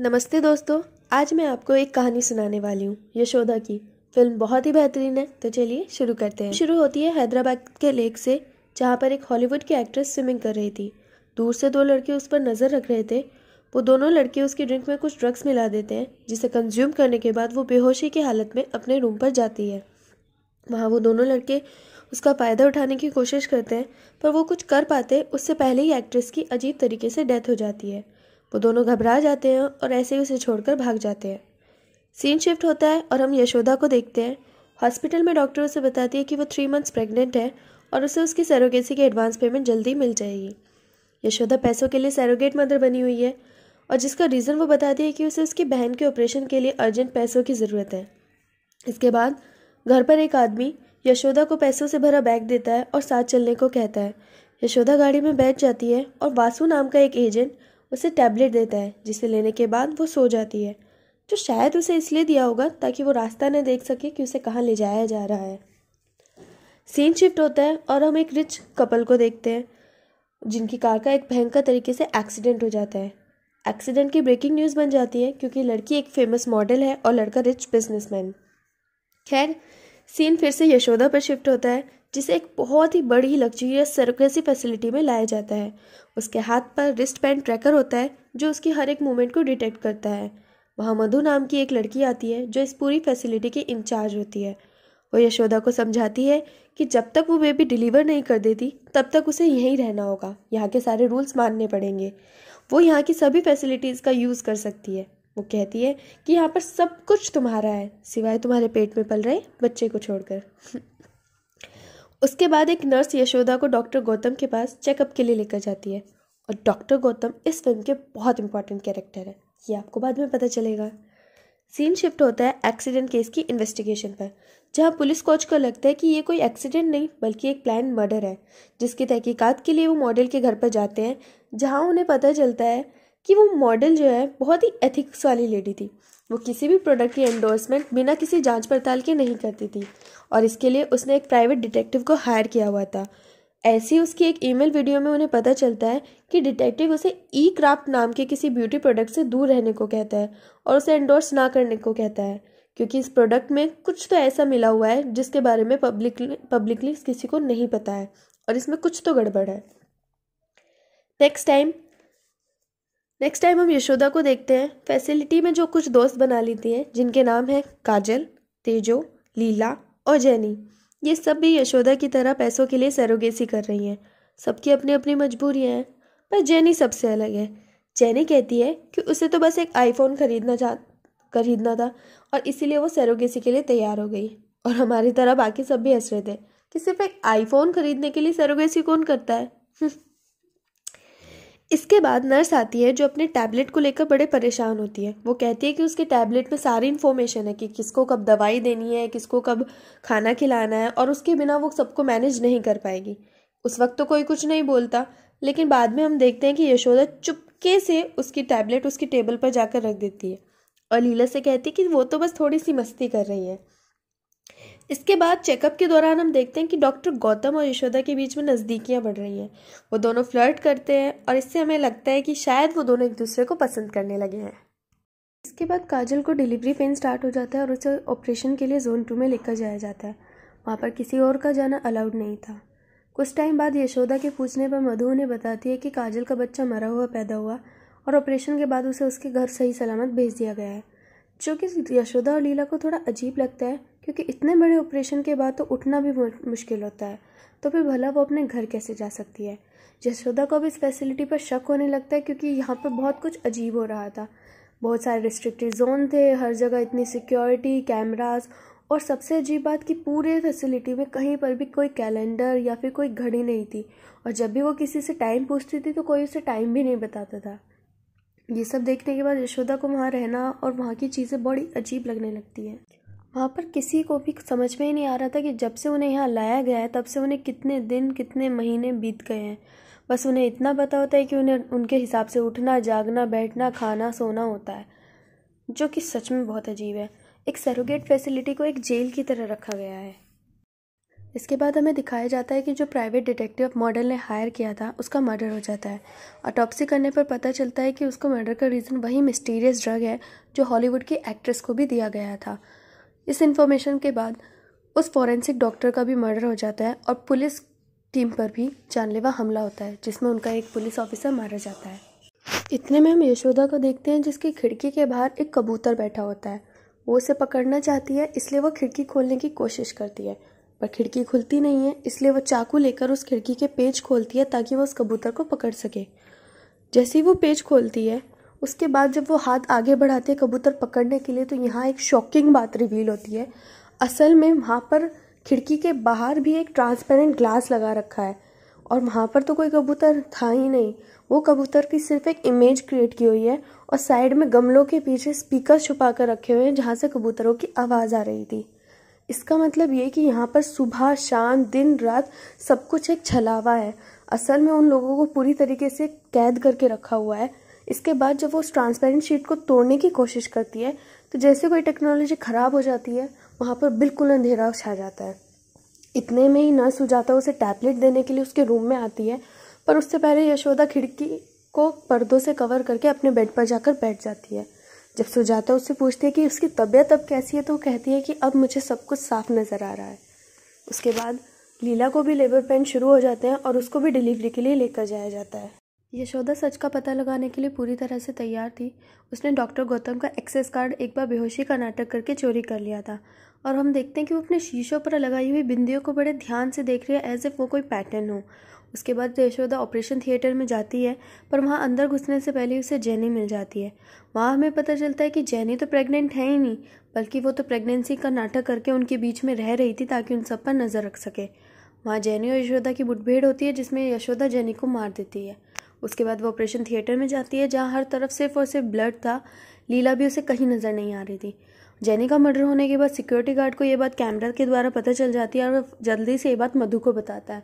नमस्ते दोस्तों आज मैं आपको एक कहानी सुनाने वाली हूँ यशोदा की फिल्म बहुत ही बेहतरीन है तो चलिए शुरू करते हैं शुरू होती है हैदराबाद के लेक से जहाँ पर एक हॉलीवुड की एक्ट्रेस स्विमिंग कर रही थी दूर से दो लड़के उस पर नज़र रख रहे थे वो दोनों लड़के उसकी ड्रिंक में कुछ ड्रग्स मिला देते हैं जिसे कंज्यूम करने के बाद वो बेहोशी की हालत में अपने रूम पर जाती है वहाँ वो दोनों लड़के उसका फ़ायदा उठाने की कोशिश करते हैं पर वो कुछ कर पाते उससे पहले ही एक्ट्रेस की अजीब तरीके से डेथ हो जाती है वो दोनों घबरा जाते हैं और ऐसे ही उसे छोड़कर भाग जाते हैं सीन शिफ्ट होता है और हम यशोदा को देखते हैं हॉस्पिटल में डॉक्टर उसे बताती है कि वो थ्री मंथ्स प्रेग्नेंट है और उसे उसकी सैरोगेसी की एडवांस पेमेंट जल्दी मिल जाएगी यशोदा पैसों के लिए सैरोगेट मदर बनी हुई है और जिसका रीज़न वो बताती है कि उसे उसकी बहन के ऑपरेशन के लिए अर्जेंट पैसों की ज़रूरत है इसके बाद घर पर एक आदमी यशोदा को पैसों से भरा बैग देता है और साथ चलने को कहता है यशोदा गाड़ी में बैठ जाती है और वासु नाम का एक एजेंट उसे टैबलेट देता है जिसे लेने के बाद वो सो जाती है जो शायद उसे इसलिए दिया होगा ताकि वो रास्ता न देख सके कि उसे कहाँ ले जाया जा रहा है सीन शिफ्ट होता है और हम एक रिच कपल को देखते हैं जिनकी कार का एक भयंकर तरीके से एक्सीडेंट हो जाता है एक्सीडेंट की ब्रेकिंग न्यूज़ बन जाती है क्योंकि लड़की एक फेमस मॉडल है और लड़का रिच बिजनेसमैन खैर सीन फिर से यशोदा पर शिफ्ट होता है जिसे एक बहुत ही बड़ी लग्जरियस सरोगेसी फैसिलिटी में लाया जाता है उसके हाथ पर रिस्ट बैंड ट्रैकर होता है जो उसकी हर एक मूवमेंट को डिटेक्ट करता है वहाँ मधु नाम की एक लड़की आती है जो इस पूरी फैसिलिटी की इंचार्ज होती है वो यशोदा को समझाती है कि जब तक वो बेबी डिलीवर नहीं कर देती तब तक उसे यहीं रहना होगा यहाँ के सारे रूल्स मानने पड़ेंगे वो यहाँ की सभी फैसिलिटीज़ का यूज़ कर सकती है वो कहती है कि यहाँ पर सब कुछ तुम्हारा है सिवाय तुम्हारे पेट में पल रहे बच्चे को छोड़कर उसके बाद एक नर्स यशोदा को डॉक्टर गौतम के पास चेकअप के लिए लेकर जाती है और डॉक्टर गौतम इस फिल्म के बहुत इंपॉर्टेंट कैरेक्टर है ये आपको बाद में पता चलेगा सीन शिफ्ट होता है एक्सीडेंट केस की इन्वेस्टिगेशन पर जहाँ पुलिस कोच को लगता है कि ये कोई एक्सीडेंट नहीं बल्कि एक प्लान मर्डर है जिसकी तहकीकात के लिए वो मॉडल के घर पर जाते हैं जहाँ उन्हें पता चलता है कि वो मॉडल जो है बहुत ही एथिक्स वाली लेडी थी वो किसी भी प्रोडक्ट की एंडोर्समेंट बिना किसी जांच पड़ताल के नहीं करती थी और इसके लिए उसने एक प्राइवेट डिटेक्टिव को हायर किया हुआ था ऐसी उसकी एक ईमेल वीडियो में उन्हें पता चलता है कि डिटेक्टिव उसे ई क्राफ्ट नाम के किसी ब्यूटी प्रोडक्ट से दूर रहने को कहता है और उसे एंडोर्स ना करने को कहता है क्योंकि इस प्रोडक्ट में कुछ तो ऐसा मिला हुआ है जिसके बारे में पब्लिकली पब्लिकली किसी को नहीं पता है और इसमें कुछ तो गड़बड़ है नेक्स्ट टाइम नेक्स्ट टाइम हम यशोदा को देखते हैं फैसिलिटी में जो कुछ दोस्त बना लेती हैं जिनके नाम हैं काजल तेजो लीला और जैनी ये सब भी यशोदा की तरह पैसों के लिए सरोगेसी कर रही हैं सबकी अपनी अपनी मजबूरियाँ हैं पर जैनी सबसे अलग है जैनी कहती है कि उसे तो बस एक आईफोन खरीदना चाह खरीदना था और इसीलिए वो सरोगेसी के लिए तैयार हो गई और हमारी तरह बाकी सब भी हंस रहे थे कि सिर्फ एक आईफोन खरीदने के लिए सरोगेसी कौन करता है इसके बाद नर्स आती है जो अपने टैबलेट को लेकर बड़े परेशान होती है वो कहती है कि उसके टैबलेट में सारी इन्फॉर्मेशन है कि किसको कब दवाई देनी है किसको कब खाना खिलाना है और उसके बिना वो सबको मैनेज नहीं कर पाएगी उस वक्त तो कोई कुछ नहीं बोलता लेकिन बाद में हम देखते हैं कि यशोदा चुपके से उसकी टैबलेट उसकी टेबल पर जाकर रख देती है और लीला से कहती है कि वो तो बस थोड़ी सी मस्ती कर रही है इसके बाद चेकअप के दौरान हम देखते हैं कि डॉक्टर गौतम और यशोदा के बीच में नज़दीकियाँ बढ़ रही हैं वो दोनों फ्लर्ट करते हैं और इससे हमें लगता है कि शायद वो दोनों एक दूसरे को पसंद करने लगे हैं इसके बाद काजल को डिलीवरी पेन स्टार्ट हो जाता है और उसे ऑपरेशन के लिए जोन टू में लेकर जाया जाता है वहाँ पर किसी और का जाना अलाउड नहीं था कुछ टाइम बाद यशोदा के पूछने पर मधु उन्हें बताती है कि काजल का बच्चा मरा हुआ पैदा हुआ और ऑपरेशन के बाद उसे उसके घर सही सलामत भेज दिया गया है जो कि यशोदा और लीला को थोड़ा अजीब लगता है क्योंकि इतने बड़े ऑपरेशन के बाद तो उठना भी मुश्किल होता है तो फिर भला वो अपने घर कैसे जा सकती है यशोदा को अब इस फैसिलिटी पर शक होने लगता है क्योंकि यहाँ पर बहुत कुछ अजीब हो रहा था बहुत सारे रिस्ट्रिक्टेड जोन थे हर जगह इतनी सिक्योरिटी कैमराज और सबसे अजीब बात कि पूरे फैसिलिटी में कहीं पर भी कोई कैलेंडर या फिर कोई घड़ी नहीं थी और जब भी वो किसी से टाइम पूछती थी तो कोई उसे टाइम भी नहीं बताता था ये सब देखने के बाद यशोदा को वहाँ रहना और वहाँ की चीज़ें बड़ी अजीब लगने लगती हैं वहाँ पर किसी को भी समझ में ही नहीं आ रहा था कि जब से उन्हें यहाँ लाया गया है तब से उन्हें कितने दिन कितने महीने बीत गए हैं बस उन्हें इतना पता होता है कि उन्हें उनके हिसाब से उठना जागना बैठना खाना सोना होता है जो कि सच में बहुत अजीब है एक सरोगेट फैसिलिटी को एक जेल की तरह रखा गया है इसके बाद हमें दिखाया जाता है कि जो प्राइवेट डिटेक्टिव मॉडल ने हायर किया था उसका मर्डर हो जाता है अटॉपसी करने पर पता चलता है कि उसको मर्डर का रीज़न वही मिस्टीरियस ड्रग है जो हॉलीवुड की एक्ट्रेस को भी दिया गया था इस इन्फॉर्मेशन के बाद उस फॉरेंसिक डॉक्टर का भी मर्डर हो जाता है और पुलिस टीम पर भी जानलेवा हमला होता है जिसमें उनका एक पुलिस ऑफिसर मारा जाता है इतने में हम यशोदा को देखते हैं जिसकी खिड़की के बाहर एक कबूतर बैठा होता है वो उसे पकड़ना चाहती है इसलिए वो खिड़की खोलने की कोशिश करती है पर खिड़की खुलती नहीं है इसलिए वो चाकू लेकर उस खिड़की के पेज खोलती है ताकि वो उस कबूतर को पकड़ सके जैसे ही वो पेज खोलती है उसके बाद जब वो हाथ आगे बढ़ाते हैं कबूतर पकड़ने के लिए तो यहाँ एक शॉकिंग बात रिवील होती है असल में वहाँ पर खिड़की के बाहर भी एक ट्रांसपेरेंट ग्लास लगा रखा है और वहाँ पर तो कोई कबूतर था ही नहीं वो कबूतर की सिर्फ एक इमेज क्रिएट की हुई है और साइड में गमलों के पीछे स्पीकर छुपा कर रखे हुए हैं जहाँ से कबूतरों की आवाज़ आ रही थी इसका मतलब ये कि यहाँ पर सुबह शाम दिन रात सब कुछ एक छलावा है असल में उन लोगों को पूरी तरीके से कैद करके रखा हुआ है इसके बाद जब वो उस ट्रांसपेरेंट शीट को तोड़ने की कोशिश करती है तो जैसे कोई टेक्नोलॉजी ख़राब हो जाती है वहाँ पर बिल्कुल अंधेरा छा जाता है इतने में ही नर्स सुजाता उसे टैबलेट देने के लिए उसके रूम में आती है पर उससे पहले यशोदा खिड़की को पर्दों से कवर करके अपने बेड पर जाकर बैठ जाती है जब सुजाता उससे पूछती है कि उसकी तबीयत अब कैसी है तो वो कहती है कि अब मुझे सब कुछ साफ नज़र आ रहा है उसके बाद लीला को भी लेबर पेन शुरू हो जाते हैं और उसको भी डिलीवरी के लिए लेकर जाया जाता है यशोदा सच का पता लगाने के लिए पूरी तरह से तैयार थी उसने डॉक्टर गौतम का एक्सेस कार्ड एक बार बेहोशी का नाटक करके चोरी कर लिया था और हम देखते हैं कि वो अपने शीशों पर लगाई हुई बिंदियों को बड़े ध्यान से देख रही है एज इफ़ वो कोई पैटर्न हो उसके बाद यशोदा ऑपरेशन थिएटर में जाती है पर वहाँ अंदर घुसने से पहले उसे जैनी मिल जाती है वहाँ हमें पता चलता है कि जैनी तो प्रेग्नेंट है ही नहीं बल्कि वो तो प्रेगनेंसी का नाटक करके उनके बीच में रह रही थी ताकि उन सब पर नज़र रख सके वहाँ जैनी और यशोदा की मुठभेड़ होती है जिसमें यशोदा जैनी को मार देती है उसके बाद वो ऑपरेशन थिएटर में जाती है जहाँ हर तरफ सिर्फ और सिर्फ ब्लड था लीला भी उसे कहीं नज़र नहीं आ रही थी जैनी का मर्डर होने के बाद सिक्योरिटी गार्ड को ये बात कैमरा के द्वारा पता चल जाती है और जल्दी से ये बात मधु को बताता है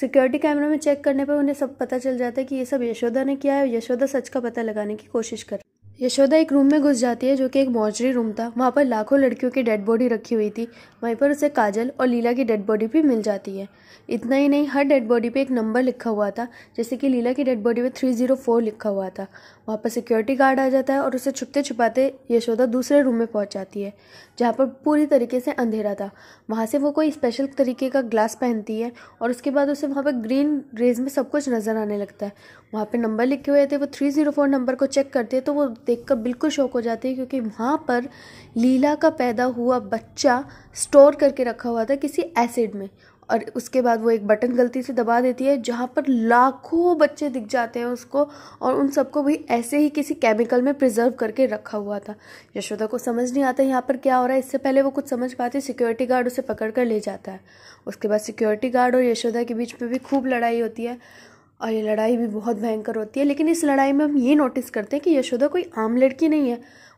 सिक्योरिटी कैमरा में चेक करने पर उन्हें सब पता चल जाता है कि ये सब यशोदा ने किया है और यशोदा सच का पता लगाने की कोशिश कर रही है यशोदा एक रूम में घुस जाती है जो कि एक मॉर्चरी रूम था वहाँ पर लाखों लड़कियों की डेड बॉडी रखी हुई थी वहीं पर उसे काजल और लीला की डेड बॉडी भी मिल जाती है इतना ही नहीं हर डेड बॉडी पे एक नंबर लिखा हुआ था जैसे कि लीला की डेड बॉडी पे थ्री जीरो फोर लिखा हुआ था वहाँ पर सिक्योरिटी गार्ड आ जाता है और उसे छुपते छुपाते यशोदा दूसरे रूम में पहुँच जाती है जहाँ पर पूरी तरीके से अंधेरा था वहाँ से वो कोई स्पेशल तरीके का ग्लास पहनती है और उसके बाद उसे वहाँ पर ग्रीन रेज में सब कुछ नज़र आने लगता है वहाँ पर नंबर लिखे हुए थे वो थ्री ज़ीरो फोर नंबर को चेक करते हैं तो वो देख कर बिल्कुल शौक हो जाती है क्योंकि वहाँ पर लीला का पैदा हुआ बच्चा स्टोर करके रखा हुआ था किसी एसिड में और उसके बाद वो एक बटन गलती से दबा देती है जहाँ पर लाखों बच्चे दिख जाते हैं उसको और उन सबको भी ऐसे ही किसी केमिकल में प्रिजर्व करके रखा हुआ था यशोदा को समझ नहीं आता यहाँ पर क्या हो रहा है इससे पहले वो कुछ समझ पाती सिक्योरिटी गार्ड उसे पकड़ कर ले जाता है उसके बाद सिक्योरिटी गार्ड और यशोदा के बीच में भी खूब लड़ाई होती है और ये लड़ाई भी बहुत भयंकर होती है लेकिन इस लड़ाई में हम ये नोटिस करते हैं कि यशोदा कोई आम लड़की नहीं है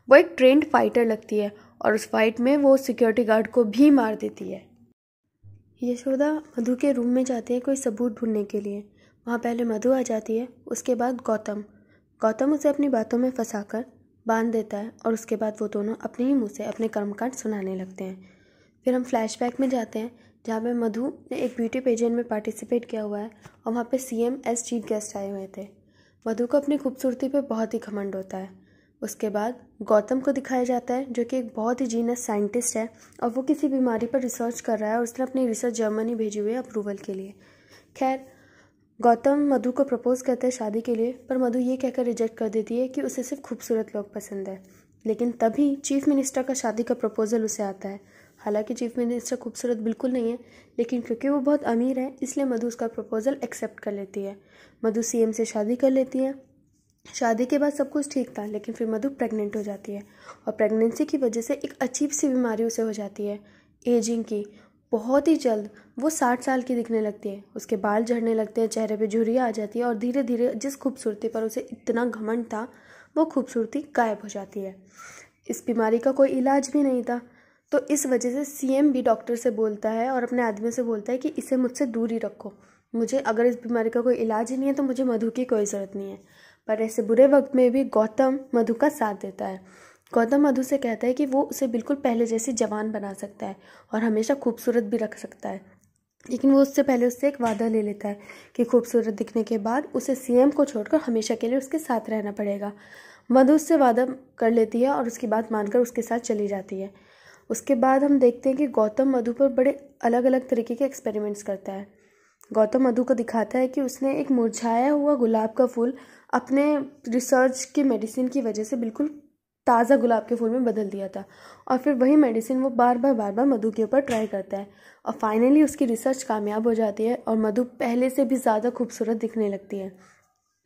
वो एक ट्रेंड फाइटर लगती है और उस फाइट में वो सिक्योरिटी गार्ड को भी मार देती है यशोदा मधु के रूम में जाती है कोई सबूत ढूंढने के लिए वहाँ पहले मधु आ जाती है उसके बाद गौतम गौतम उसे अपनी बातों में फंसाकर बांध देता है और उसके बाद वो दोनों अपने ही मुँह से अपने कर्मकांड सुनाने लगते हैं फिर हम फ्लैशबैक में जाते हैं जहाँ पे मधु ने एक ब्यूटी पेजेंट में पार्टिसिपेट किया हुआ है और वहाँ पे एम एस चीफ गेस्ट आए हुए थे मधु को अपनी खूबसूरती पे बहुत ही घमंड होता है उसके बाद गौतम को दिखाया जाता है जो कि एक बहुत ही जीनस साइंटिस्ट है और वो किसी बीमारी पर रिसर्च कर रहा है और उसने अपनी रिसर्च जर्मनी भेजी हुई है अप्रूवल के लिए खैर गौतम मधु को प्रपोज़ करता है शादी के लिए पर मधु ये कहकर रिजेक्ट कर देती है कि उसे सिर्फ खूबसूरत लोग पसंद है लेकिन तभी चीफ मिनिस्टर का शादी का प्रपोज़ल उसे आता है हालांकि चीफ मिनिस्टर खूबसूरत बिल्कुल नहीं है लेकिन क्योंकि वो बहुत अमीर है इसलिए मधु उसका प्रपोज़ल एक्सेप्ट कर लेती है मधु सीएम से शादी कर लेती है शादी के बाद सब कुछ ठीक था लेकिन फिर मधु प्रेग्नेंट हो जाती है और प्रेगनेंसी की वजह से एक अजीब सी बीमारी उसे हो जाती है एजिंग की बहुत ही जल्द वो साठ साल की दिखने लगती है उसके बाल झड़ने लगते हैं चेहरे पे झुरियाँ आ जाती है और धीरे धीरे जिस खूबसूरती पर उसे इतना घमंड था वो खूबसूरती गायब हो जाती है इस बीमारी का कोई इलाज भी नहीं था तो इस वजह से एम भी डॉक्टर से बोलता है और अपने आदमी से बोलता है कि इसे मुझसे दूर ही रखो मुझे अगर इस बीमारी का कोई इलाज ही नहीं है तो मुझे मधु की कोई ज़रूरत नहीं है पर ऐसे बुरे वक्त में भी गौतम मधु का साथ देता है गौतम मधु से कहता है कि वो उसे बिल्कुल पहले जैसी जवान बना सकता है और हमेशा खूबसूरत भी रख सकता है लेकिन वो उससे पहले उससे एक वादा ले लेता है कि खूबसूरत दिखने के बाद उसे सीएम को छोड़कर हमेशा के लिए उसके साथ रहना पड़ेगा मधु उससे वादा कर लेती है और उसकी बात मानकर उसके साथ चली जाती है उसके बाद हम देखते हैं कि गौतम मधु पर बड़े अलग अलग तरीके के एक्सपेरिमेंट्स करता है गौतम मधु को दिखाता है कि उसने एक मुरझाया हुआ गुलाब का फूल अपने रिसर्च की मेडिसिन की वजह से बिल्कुल ताज़ा गुलाब के फूल में बदल दिया था और फिर वही मेडिसिन वो बार बार बार बार मधु के ऊपर ट्राई करता है और फाइनली उसकी रिसर्च कामयाब हो जाती है और मधु पहले से भी ज़्यादा खूबसूरत दिखने लगती है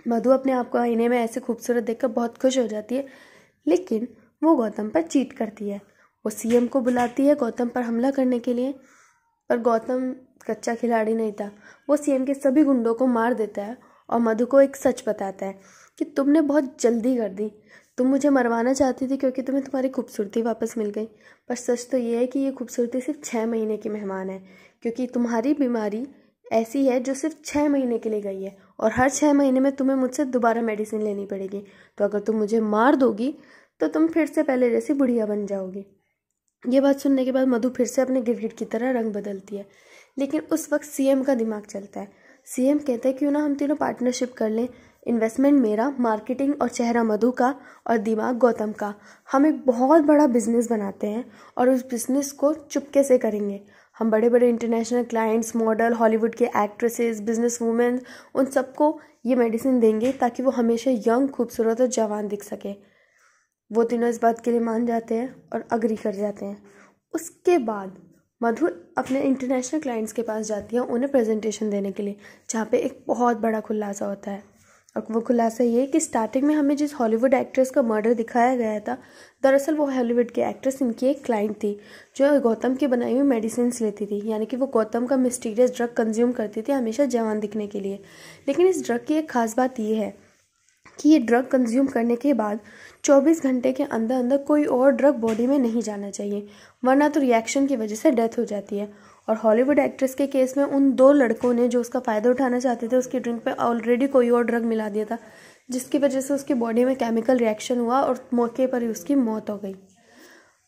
मधु अपने आप को आईने में ऐसे खूबसूरत देखकर बहुत खुश हो जाती है लेकिन वो गौतम पर चीट करती है वो सीएम को बुलाती है गौतम पर हमला करने के लिए पर गौतम कच्चा खिलाड़ी नहीं था वो सीएम के सभी गुंडों को मार देता है और मधु को एक सच बताता है कि तुमने बहुत जल्दी कर दी तुम मुझे मरवाना चाहती थी क्योंकि तुम्हें तुम्हारी खूबसूरती वापस मिल गई पर सच तो ये है कि ये खूबसूरती सिर्फ छः महीने की मेहमान है क्योंकि तुम्हारी बीमारी ऐसी है जो सिर्फ छः महीने के लिए गई है और हर छः महीने में तुम्हें मुझसे दोबारा मेडिसिन लेनी पड़ेगी तो अगर तुम मुझे मार दोगी तो तुम फिर से पहले जैसी बुढ़िया बन जाओगी ये बात सुनने के बाद मधु फिर से अपने गिरगिट की तरह रंग बदलती है लेकिन उस वक्त सीएम का दिमाग चलता है सीएम कहते हैं क्यों ना हम तीनों पार्टनरशिप कर लें इन्वेस्टमेंट मेरा मार्केटिंग और चेहरा मधु का और दिमाग गौतम का हम एक बहुत बड़ा बिजनेस बनाते हैं और उस बिजनेस को चुपके से करेंगे हम बड़े बड़े इंटरनेशनल क्लाइंट्स मॉडल हॉलीवुड के एक्ट्रेसेस बिजनेस वूमेन उन सबको ये मेडिसिन देंगे ताकि वो हमेशा यंग खूबसूरत और जवान दिख सके वो तीनों इस बात के लिए मान जाते हैं और अग्री कर जाते हैं उसके बाद मधुर अपने इंटरनेशनल क्लाइंट्स के पास जाती है उन्हें प्रेजेंटेशन देने के लिए जहाँ पे एक बहुत बड़ा खुलासा होता है और वो खुलासा ये कि स्टार्टिंग में हमें जिस हॉलीवुड एक्ट्रेस का मर्डर दिखाया गया था दरअसल वो हॉलीवुड की एक्ट्रेस इनकी एक क्लाइंट थी जो गौतम की बनाई हुई मेडिसिन लेती थी यानी कि वो गौतम का मिस्टीरियस ड्रग कंज्यूम करती थी हमेशा जवान दिखने के लिए लेकिन इस ड्रग की एक खास बात यह है कि ये ड्रग कंज्यूम करने के बाद 24 घंटे के अंदर अंदर कोई और ड्रग बॉडी में नहीं जाना चाहिए वरना तो रिएक्शन की वजह से डेथ हो जाती है और हॉलीवुड एक्ट्रेस के केस में उन दो लड़कों ने जो उसका फ़ायदा उठाना चाहते थे उसकी ड्रिंक पे ऑलरेडी कोई और ड्रग मिला दिया था जिसकी वजह से उसकी बॉडी में केमिकल रिएक्शन हुआ और मौके पर ही उसकी मौत हो गई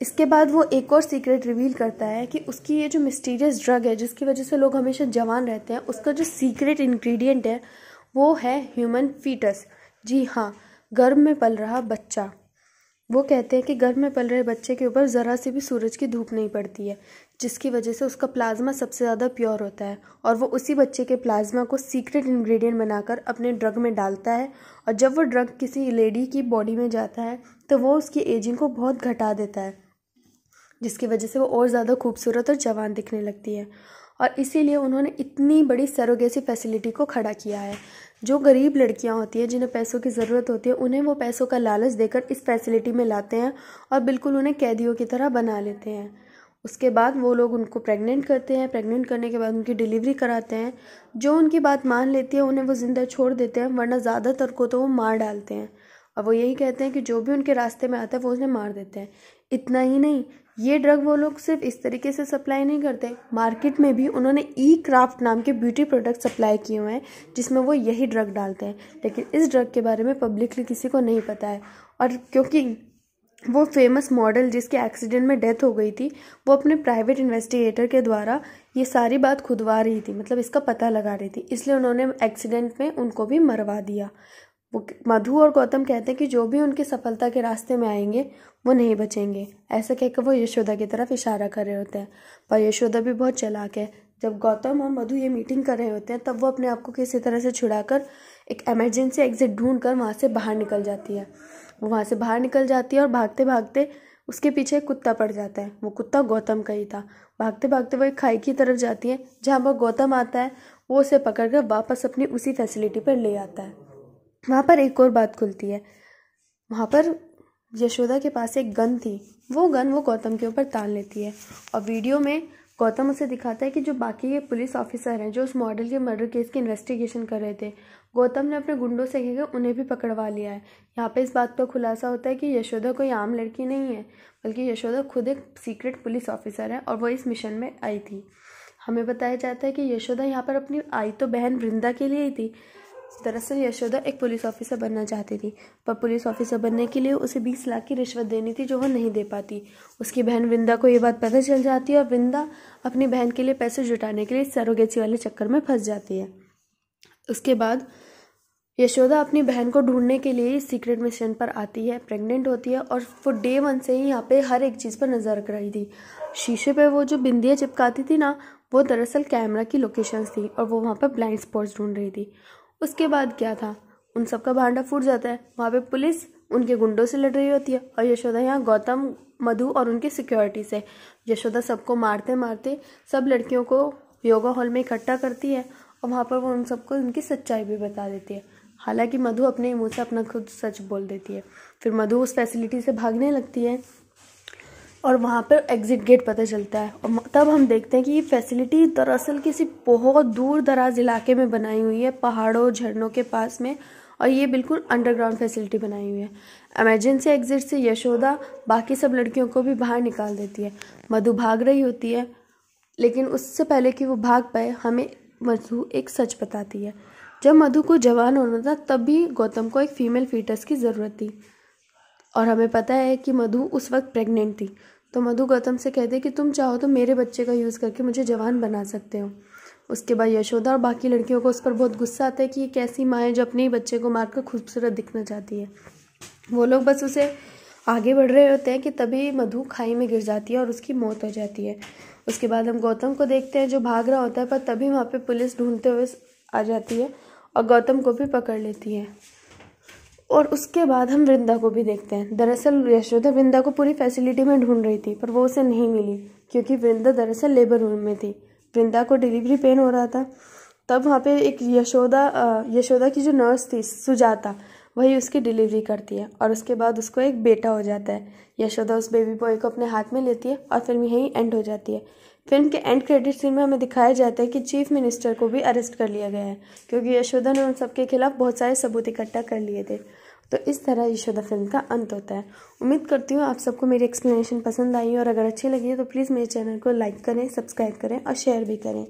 इसके बाद वो एक और सीक्रेट रिवील करता है कि उसकी ये जो मिस्टीरियस ड्रग है जिसकी वजह से लोग हमेशा जवान रहते हैं उसका जो सीक्रेट इंग्रेडिएंट है वो है ह्यूमन फीटस जी हाँ गर्भ में पल रहा बच्चा वो कहते हैं कि गर्भ में पल रहे बच्चे के ऊपर ज़रा सी भी सूरज की धूप नहीं पड़ती है जिसकी वजह से उसका प्लाज्मा सबसे ज़्यादा प्योर होता है और वो उसी बच्चे के प्लाज्मा को सीक्रेट इन्ग्रीडियंट बनाकर अपने ड्रग में डालता है और जब वो ड्रग किसी लेडी की बॉडी में जाता है तो वो उसकी एजिंग को बहुत घटा देता है जिसकी वजह से वो और ज़्यादा खूबसूरत और जवान दिखने लगती है और इसीलिए उन्होंने इतनी बड़ी सरोगेसी फैसिलिटी को खड़ा किया है जो गरीब लड़कियां होती हैं जिन्हें पैसों की ज़रूरत होती है उन्हें वो पैसों का लालच देकर इस फैसिलिटी में लाते हैं और बिल्कुल उन्हें कैदियों की तरह बना लेते हैं उसके बाद वो लोग उनको प्रेग्नेंट करते हैं प्रेग्नेंट करने के बाद उनकी डिलीवरी कराते हैं जो उनकी बात मान लेती है उन्हें वो ज़िंदा छोड़ देते हैं वरना ज़्यादातर को तो वो मार डालते हैं और वो यही कहते हैं कि जो भी उनके रास्ते में आता है वो उन्हें मार देते हैं इतना ही नहीं ये ड्रग वो लोग सिर्फ इस तरीके से सप्लाई नहीं करते मार्केट में भी उन्होंने ई क्राफ्ट नाम के ब्यूटी प्रोडक्ट सप्लाई किए हुए हैं जिसमें वो यही ड्रग डालते हैं लेकिन इस ड्रग के बारे में पब्लिकली किसी को नहीं पता है और क्योंकि वो फेमस मॉडल जिसके एक्सीडेंट में डेथ हो गई थी वो अपने प्राइवेट इन्वेस्टिगेटर के द्वारा ये सारी बात खुदवा रही थी मतलब इसका पता लगा रही थी इसलिए उन्होंने एक्सीडेंट में उनको भी मरवा दिया वो मधु और गौतम कहते हैं कि जो भी उनकी सफलता के रास्ते में आएंगे वो नहीं बचेंगे ऐसा कहकर वो यशोदा की तरफ इशारा कर रहे होते हैं पर यशोदा भी बहुत चलाक है जब गौतम और मधु ये मीटिंग कर रहे होते हैं तब वो अपने आप को किसी तरह से छुड़ाकर एक एमरजेंसी एग्जिट ढूंढ कर वहाँ से बाहर निकल जाती है वो वहाँ से बाहर निकल जाती है और भागते भागते उसके पीछे कुत्ता पड़ जाता है वो कुत्ता गौतम का ही था भागते भागते वो एक खाई की तरफ जाती है जहाँ पर गौतम आता है वो उसे पकड़ कर वापस अपनी उसी फैसिलिटी पर ले आता है वहाँ पर एक और बात खुलती है वहाँ पर यशोदा के पास एक गन थी वो गन वो गौतम के ऊपर तान लेती है और वीडियो में गौतम उसे दिखाता है कि जो बाकी के पुलिस ऑफिसर हैं जो उस मॉडल के मर्डर केस की इन्वेस्टिगेशन कर रहे थे गौतम ने अपने गुंडों से कहकर उन्हें भी पकड़वा लिया है यहाँ पे इस बात का खुलासा होता है कि यशोदा कोई आम लड़की नहीं है बल्कि यशोदा खुद एक सीक्रेट पुलिस ऑफिसर है और वो इस मिशन में आई थी हमें बताया जाता है कि यशोदा यहाँ पर अपनी आई तो बहन वृंदा के लिए ही थी दरअसल यशोदा एक पुलिस ऑफिसर बनना चाहती थी पर पुलिस ऑफिसर बनने के लिए उसे बीस लाख की रिश्वत देनी थी जो वह नहीं दे पाती उसकी बहन वृंदा को यह बात पता चल जाती है और वृंदा अपनी बहन के लिए पैसे जुटाने के लिए सरोगेसी वाले चक्कर में फंस जाती है उसके बाद यशोदा अपनी बहन को ढूंढने के लिए सीक्रेट मिशन पर आती है प्रेग्नेंट होती है और वो डे वन से ही यहाँ पे हर एक चीज़ पर नज़र रख रही थी शीशे पे वो जो बिंदियाँ चिपकाती थी ना वो दरअसल कैमरा की लोकेशंस थी और वो वहाँ पर ब्लाइंड स्पॉट्स ढूंढ रही थी उसके बाद क्या था उन सबका भांडा फूट जाता है वहाँ पे पुलिस उनके गुंडों से लड़ रही होती है और यशोदा यहाँ गौतम मधु और उनकी सिक्योरिटी से यशोदा सबको मारते मारते सब लड़कियों को योगा हॉल में इकट्ठा करती है और वहाँ पर वो उन सबको उनकी सच्चाई भी बता देती है हालांकि मधु अपने मुँह से अपना खुद सच बोल देती है फिर मधु उस फैसिलिटी से भागने लगती है और वहाँ पर एग्ज़िट गेट पता चलता है और तब हम देखते हैं कि ये फैसिलिटी दरअसल किसी बहुत दूर दराज इलाके में बनाई हुई है पहाड़ों झरनों के पास में और ये बिल्कुल अंडरग्राउंड फैसिलिटी बनाई हुई है एमरजेंसी एग्ज़िट से यशोदा बाकी सब लड़कियों को भी बाहर निकाल देती है मधु भाग रही होती है लेकिन उससे पहले कि वो भाग पाए हमें मधु एक सच बताती है जब मधु को जवान होना था तब भी गौतम को एक फ़ीमेल फीटस की ज़रूरत थी और हमें पता है कि मधु उस वक्त प्रेग्नेंट थी तो मधु गौतम से कहते कि तुम चाहो तो मेरे बच्चे का यूज़ करके मुझे जवान बना सकते हो उसके बाद यशोदा और बाकी लड़कियों को उस पर बहुत गुस्सा आता है कि ये कैसी माँ है जो अपने ही बच्चे को मारकर खूबसूरत दिखना चाहती है वो लोग बस उसे आगे बढ़ रहे होते हैं कि तभी मधु खाई में गिर जाती है और उसकी मौत हो जाती है उसके बाद हम गौतम को देखते हैं जो भाग रहा होता है पर तभी वहाँ पे पुलिस ढूंढते हुए आ जाती है और गौतम को भी पकड़ लेती है और उसके बाद हम वृंदा को भी देखते हैं दरअसल यशोदा वृंदा को पूरी फैसिलिटी में ढूंढ रही थी पर वो उसे नहीं मिली क्योंकि वृंदा दरअसल लेबर रूम में थी वृंदा को डिलीवरी पेन हो रहा था तब वहाँ पे एक यशोदा यशोदा की जो नर्स थी सुजाता वही उसकी डिलीवरी करती है और उसके बाद उसको एक बेटा हो जाता है यशोदा उस बेबी बॉय को अपने हाथ में लेती है और फिल्म यहीं एंड हो जाती है फिल्म के एंड क्रेडिट सीन में हमें दिखाया जाता है कि चीफ मिनिस्टर को भी अरेस्ट कर लिया गया है क्योंकि यशोदा ने उन सबके खिलाफ बहुत सारे सबूत इकट्ठा कर लिए थे तो इस तरह यशोदा फिल्म का अंत होता है उम्मीद करती हूँ आप सबको मेरी एक्सप्लेनेशन पसंद आई और अगर अच्छी लगी है तो प्लीज़ मेरे चैनल को लाइक करें सब्सक्राइब करें और शेयर भी करें